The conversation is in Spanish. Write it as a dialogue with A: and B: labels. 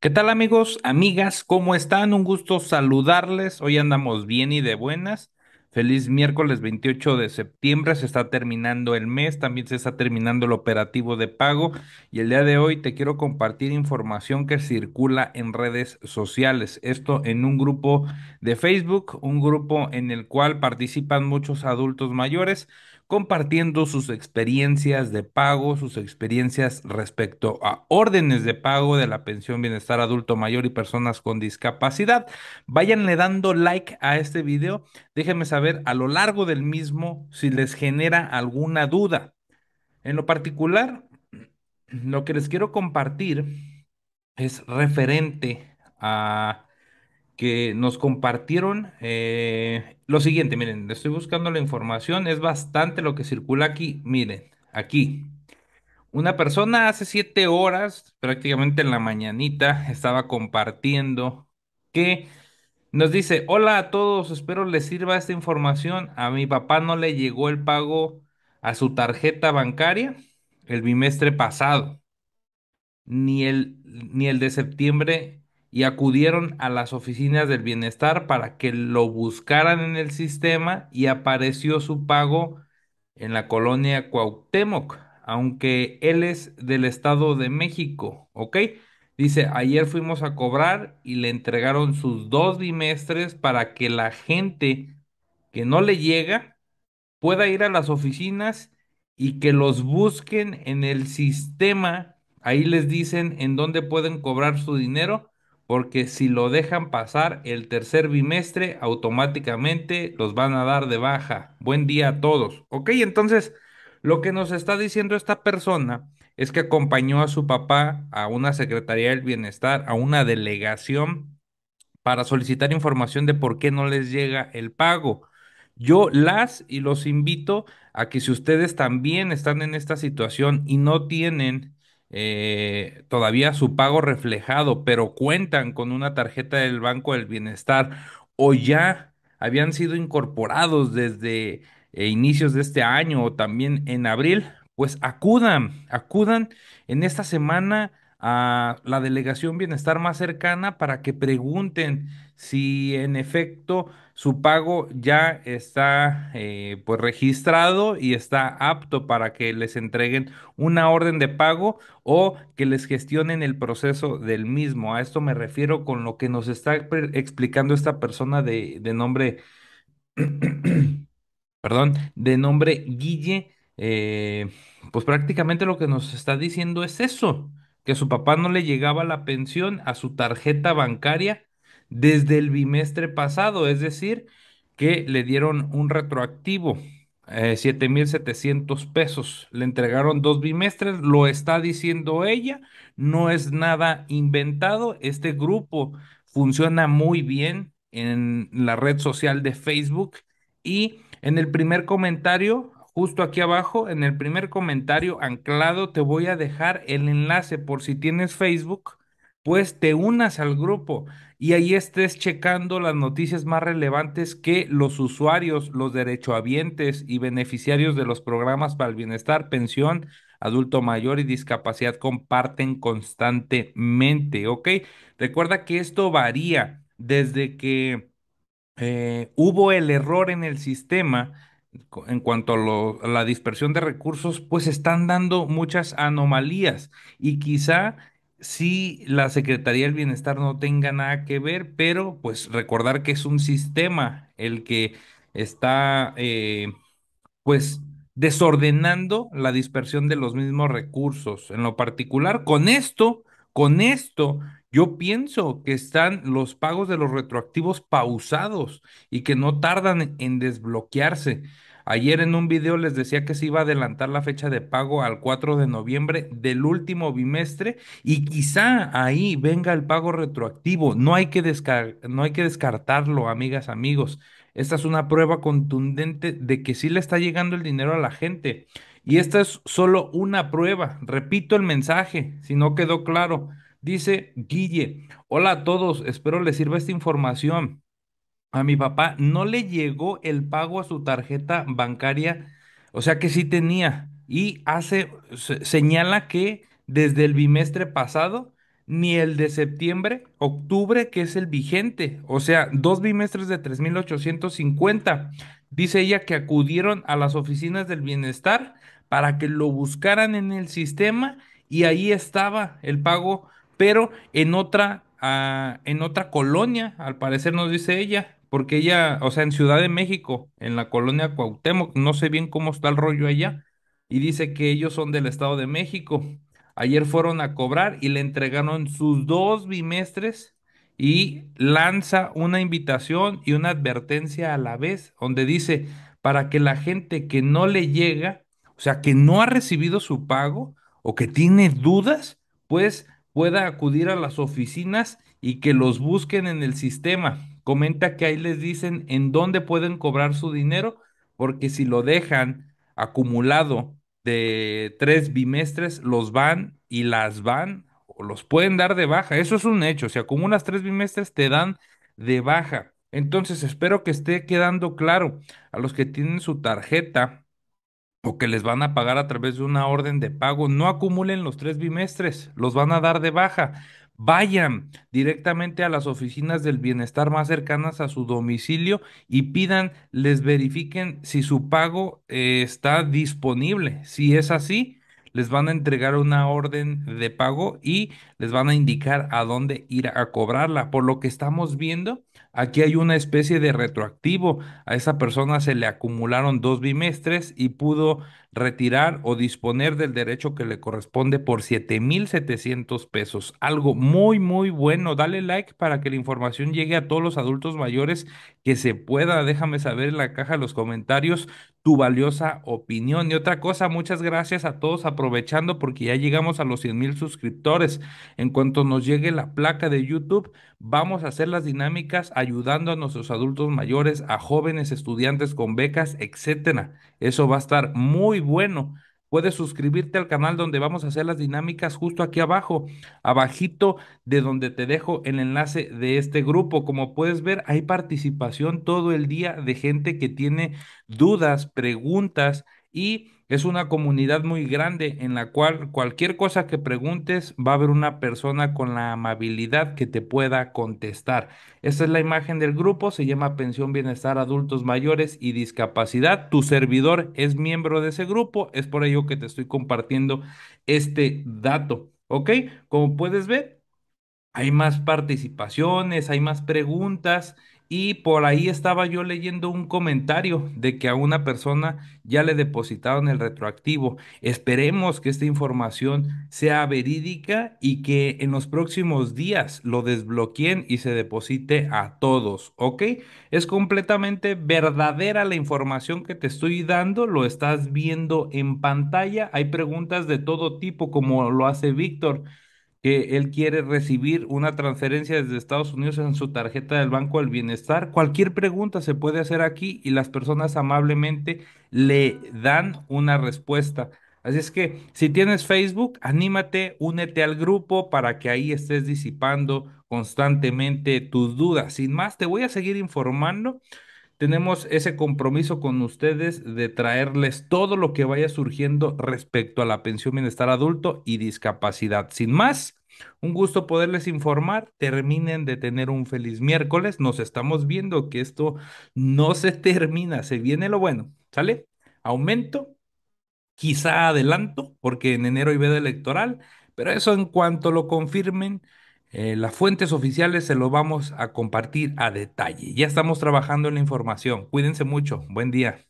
A: ¿Qué tal amigos, amigas? ¿Cómo están? Un gusto saludarles. Hoy andamos bien y de buenas. Feliz miércoles 28 de septiembre. Se está terminando el mes, también se está terminando el operativo de pago y el día de hoy te quiero compartir información que circula en redes sociales. Esto en un grupo de Facebook, un grupo en el cual participan muchos adultos mayores compartiendo sus experiencias de pago, sus experiencias respecto a órdenes de pago de la pensión bienestar adulto mayor y personas con discapacidad. Vayanle dando like a este video. Déjenme saber a lo largo del mismo si les genera alguna duda. En lo particular, lo que les quiero compartir es referente a que nos compartieron eh, lo siguiente, miren, estoy buscando la información, es bastante lo que circula aquí, miren, aquí. Una persona hace siete horas, prácticamente en la mañanita, estaba compartiendo que nos dice, hola a todos, espero les sirva esta información. A mi papá no le llegó el pago a su tarjeta bancaria el bimestre pasado, ni el, ni el de septiembre y acudieron a las oficinas del bienestar para que lo buscaran en el sistema y apareció su pago en la colonia Cuauhtémoc, aunque él es del Estado de México, ¿ok? Dice, ayer fuimos a cobrar y le entregaron sus dos bimestres para que la gente que no le llega pueda ir a las oficinas y que los busquen en el sistema. Ahí les dicen en dónde pueden cobrar su dinero porque si lo dejan pasar el tercer bimestre, automáticamente los van a dar de baja. Buen día a todos. Ok, entonces, lo que nos está diciendo esta persona es que acompañó a su papá a una Secretaría del Bienestar, a una delegación, para solicitar información de por qué no les llega el pago. Yo las y los invito a que si ustedes también están en esta situación y no tienen eh, todavía su pago reflejado, pero cuentan con una tarjeta del Banco del Bienestar o ya habían sido incorporados desde eh, inicios de este año o también en abril, pues acudan, acudan en esta semana a la delegación bienestar más cercana para que pregunten si en efecto su pago ya está eh, pues registrado y está apto para que les entreguen una orden de pago o que les gestionen el proceso del mismo. A esto me refiero con lo que nos está explicando esta persona de, nombre, perdón, de nombre Guille. Eh, pues prácticamente lo que nos está diciendo es eso que su papá no le llegaba la pensión a su tarjeta bancaria desde el bimestre pasado, es decir, que le dieron un retroactivo, eh, 7.700 pesos, le entregaron dos bimestres, lo está diciendo ella, no es nada inventado, este grupo funciona muy bien en la red social de Facebook y en el primer comentario Justo aquí abajo, en el primer comentario anclado, te voy a dejar el enlace por si tienes Facebook, pues te unas al grupo y ahí estés checando las noticias más relevantes que los usuarios, los derechohabientes y beneficiarios de los programas para el bienestar, pensión, adulto mayor y discapacidad comparten constantemente, ¿ok? Recuerda que esto varía desde que eh, hubo el error en el sistema en cuanto a, la dispersión de recursos, pues están dando muchas anomalías y quizá si la Secretaría del Bienestar no tenga nada que ver, pero pues recordar que es un sistema el que está eh, pues desordenando la dispersión de los mismos recursos. En lo particular, con esto, con esto, yo pienso que están los pagos de los retroactivos pausados y que no tardan en desbloquearse. Ayer en un video les decía que se iba a adelantar la fecha de pago al 4 de noviembre del último bimestre y quizá ahí venga el pago retroactivo. No hay que, descartarlo, amigas, amigos. Esta es una prueba contundente de que sí le está llegando el dinero a la gente. Y esta es solo una prueba. Repito el mensaje, si no quedó claro. Dice Guille, hola a todos, espero les sirva esta información a mi papá no le llegó el pago a su tarjeta bancaria, o sea que sí tenía. Y hace, señala que desde el bimestre pasado, ni el de septiembre, octubre, que es el vigente, o sea, dos bimestres de 3.850. Dice ella que acudieron a las oficinas del bienestar para que lo buscaran en el sistema y ahí estaba el pago, pero en otra, ah, en otra colonia, al parecer nos dice ella, porque ella, o sea, en Ciudad de México, en la colonia Cuauhtémoc, no sé bien cómo está el rollo allá, y dice que ellos son del Estado de México. Ayer fueron a cobrar y le entregaron sus dos bimestres y lanza una invitación y una advertencia a la vez, donde dice, para que la gente que no le llega, o sea, que no ha recibido su pago o que tiene dudas, pues pueda acudir a las oficinas y que los busquen en el sistema comenta que ahí les dicen en dónde pueden cobrar su dinero, porque si lo dejan acumulado de tres bimestres, los van y las van o los pueden dar de baja. Eso es un hecho. Si acumulas tres bimestres, te dan de baja. Entonces, espero que esté quedando claro a los que tienen su tarjeta o que les van a pagar a través de una orden de pago, no acumulen los tres bimestres, los van a dar de baja vayan directamente a las oficinas del bienestar más cercanas a su domicilio y pidan, les verifiquen si su pago eh, está disponible. Si es así, les van a entregar una orden de pago y les van a indicar a dónde ir a cobrarla. Por lo que estamos viendo, aquí hay una especie de retroactivo. A esa persona se le acumularon dos bimestres y pudo retirar o disponer del derecho que le corresponde por 7,700 pesos. Algo muy, muy bueno. Dale like para que la información llegue a todos los adultos mayores que se pueda. Déjame saber en la caja de los comentarios tu valiosa opinión. Y otra cosa, muchas gracias a todos aprovechando porque ya llegamos a los 100,000 suscriptores. En cuanto nos llegue la placa de YouTube, vamos a hacer las dinámicas ayudando a nuestros adultos mayores, a jóvenes estudiantes con becas, etcétera. Eso va a estar muy bueno. Puedes suscribirte al canal donde vamos a hacer las dinámicas justo aquí abajo, abajito de donde te dejo el enlace de este grupo. Como puedes ver, hay participación todo el día de gente que tiene dudas, preguntas, y es una comunidad muy grande en la cual cualquier cosa que preguntes va a haber una persona con la amabilidad que te pueda contestar. Esta es la imagen del grupo, se llama Pensión Bienestar Adultos Mayores y Discapacidad. Tu servidor es miembro de ese grupo, es por ello que te estoy compartiendo este dato. ¿Ok? Como puedes ver, hay más participaciones, hay más preguntas. Y por ahí estaba yo leyendo un comentario de que a una persona ya le depositaron el retroactivo. Esperemos que esta información sea verídica y que en los próximos días lo desbloqueen y se deposite a todos, ¿ok? Es completamente verdadera la información que te estoy dando, lo estás viendo en pantalla. Hay preguntas de todo tipo, como lo hace Víctor que él quiere recibir una transferencia desde Estados Unidos en su tarjeta del Banco del Bienestar. Cualquier pregunta se puede hacer aquí y las personas amablemente le dan una respuesta. Así es que si tienes Facebook, anímate, únete al grupo para que ahí estés disipando constantemente tus dudas. Sin más, te voy a seguir informando. Tenemos ese compromiso con ustedes de traerles todo lo que vaya surgiendo respecto a la pensión bienestar adulto y discapacidad. Sin más, un gusto poderles informar. Terminen de tener un feliz miércoles. Nos estamos viendo que esto no se termina. Se viene lo bueno. ¿Sale? Aumento, quizá adelanto, porque en enero hay veda electoral, pero eso en cuanto lo confirmen. Eh, las fuentes oficiales se lo vamos a compartir a detalle. Ya estamos trabajando en la información. Cuídense mucho. Buen día.